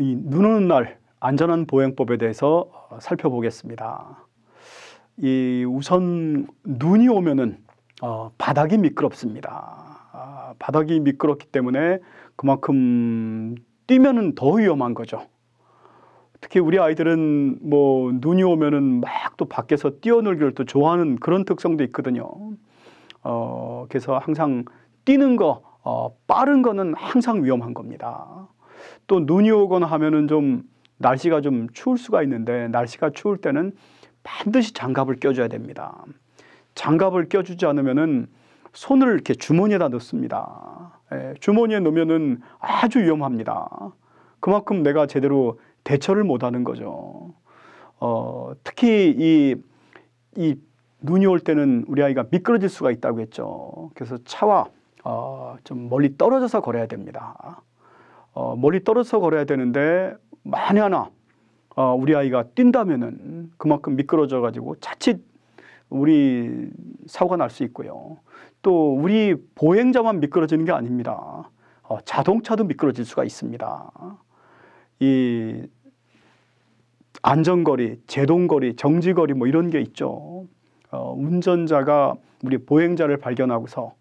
이눈 오는 날 안전한 보행법에 대해서 살펴보겠습니다. 이 우선 눈이 오면은 어, 바닥이 미끄럽습니다. 아, 바닥이 미끄럽기 때문에 그만큼 뛰면은 더 위험한 거죠. 특히 우리 아이들은 뭐 눈이 오면은 막 또 밖에서 뛰어놀기를 또 좋아하는 그런 특성도 있거든요. 어, 그래서 항상 뛰는 거, 어, 빠른 거는 항상 위험한 겁니다. 또 눈이 오거나 하면은 좀 날씨가 좀 추울 수가 있는데 날씨가 추울 때는 반드시 장갑을 껴줘야 됩니다. 장갑을 껴주지 않으면은 손을 이렇게 주머니에다 넣습니다. 예, 주머니에 넣으면은 아주 위험합니다. 그만큼 내가 제대로 대처를 못하는 거죠. 어, 특히 이, 이 눈이 올 때는 우리 아이가 미끄러질 수가 있다고 했죠. 그래서 차와 어, 좀 멀리 떨어져서 걸어야 됩니다. 어, 멀리 떨어서 걸어야 되는데 만에 하나 어, 우리 아이가 뛴다면은 그만큼 미끄러져 가지고 자칫 우리 사고가 날 수 있고요. 또 우리 보행자만 미끄러지는 게 아닙니다. 어, 자동차도 미끄러질 수가 있습니다. 이 안전거리, 제동거리, 정지거리 뭐 이런 게 있죠. 어, 운전자가 우리 보행자를 발견하고서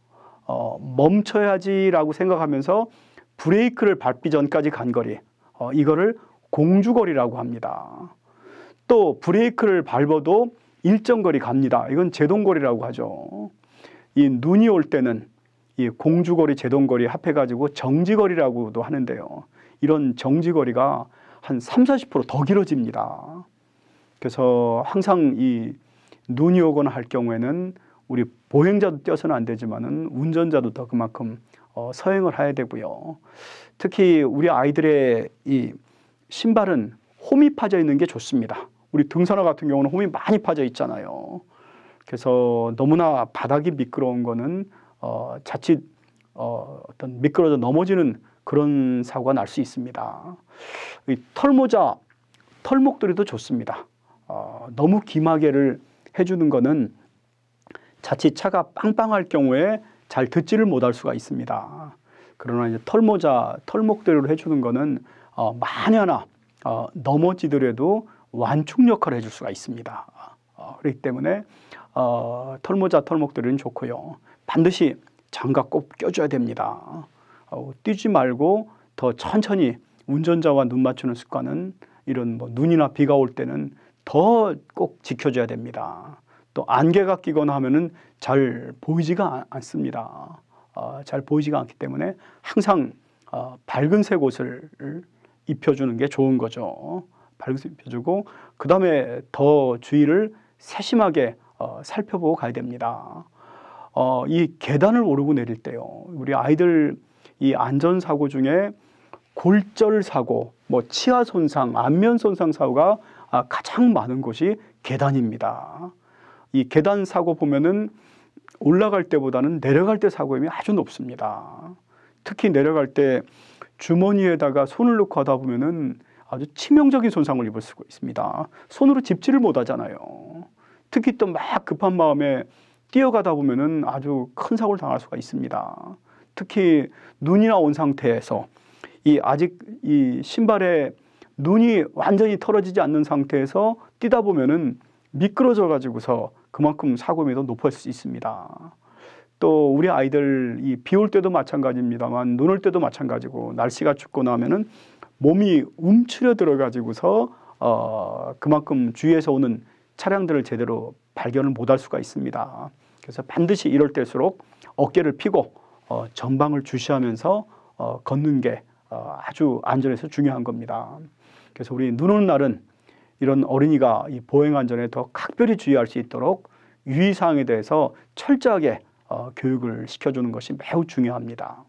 어, 멈춰야지라고 생각하면서 브레이크를 밟기 전까지 간 거리 어, 이거를 공주거리라고 합니다. 또 브레이크를 밟아도 일정 거리 갑니다. 이건 제동거리라고 하죠. 이 눈이 올 때는 이 공주거리, 제동거리 합해가지고 정지거리라고도 하는데요. 이런 정지거리가 한 3, 0 40%더 길어집니다. 그래서 항상 이 눈이 오거나 할 경우에는 우리 보행자도 뛰어서는 안 되지만은 운전자도 더 그만큼 어, 서행을 해야 되고요. 특히 우리 아이들의 이 신발은 홈이 파져 있는 게 좋습니다. 우리 등산화 같은 경우는 홈이 많이 파져 있잖아요. 그래서 너무나 바닥이 미끄러운 거는 어, 자칫 어, 어떤 미끄러져 넘어지는 그런 사고가 날 수 있습니다. 이 털모자, 털목들이도 좋습니다. 어, 너무 기마개를 해주는 거는 자칫 차가 빵빵할 경우에 잘 듣지를 못할 수가 있습니다. 그러나 이제 털모자, 털목대로 해주는 거는 어, 만연하 어, 넘어지더라도 완충 역할을 해줄 수가 있습니다. 어, 그렇기 때문에 어, 털모자, 털목대로는 좋고요. 반드시 장갑 꼭 껴줘야 됩니다. 어, 뛰지 말고 더 천천히 운전자와 눈 맞추는 습관은 이런 뭐 눈이나 비가 올 때는 더 꼭 지켜줘야 됩니다. 또 안개가 끼거나 하면은 잘 보이지가 않습니다. 어, 잘 보이지가 않기 때문에 항상 어, 밝은색 옷을 입혀주는 게 좋은 거죠. 밝은색 입혀주고 그 다음에 더 주의를 세심하게 어, 살펴보고 가야 됩니다. 어, 이 계단을 오르고 내릴 때요. 우리 아이들 이 안전 사고 중에 골절 사고, 뭐 치아 손상, 안면 손상 사고가 아, 가장 많은 곳이 계단입니다. 이 계단 사고 보면은 올라갈 때보다는 내려갈 때 사고 임이 아주 높습니다. 특히 내려갈 때 주머니에다가 손을 놓고 하다 보면은 아주 치명적인 손상을 입을 수가 있습니다. 손으로 집지를 못 하잖아요. 특히 또 막 급한 마음에 뛰어가다 보면은 아주 큰 사고를 당할 수가 있습니다. 특히 눈이나 온 상태에서 이 아직 이 신발에 눈이 완전히 털어지지 않는 상태에서 뛰다 보면은 미끄러져 가지고서 그만큼 사고미도 높을 수 있습니다. 또 우리 아이들 이 비 올 때도 마찬가지입니다만 눈 올 때도 마찬가지고 날씨가 춥고 나면은 몸이 움츠려 들어가지고서 어 그만큼 주위에서 오는 차량들을 제대로 발견을 못 할 수가 있습니다. 그래서 반드시 이럴 때일수록 어깨를 피고 어 전방을 주시하면서 어 걷는 게 어, 아주 안전에서 중요한 겁니다. 그래서 우리 눈 오는 날은 이런 어린이가 이 보행 안전에 더 각별히 주의할 수 있도록 유의사항에 대해서 철저하게 어, 교육을 시켜주는 것이 매우 중요합니다.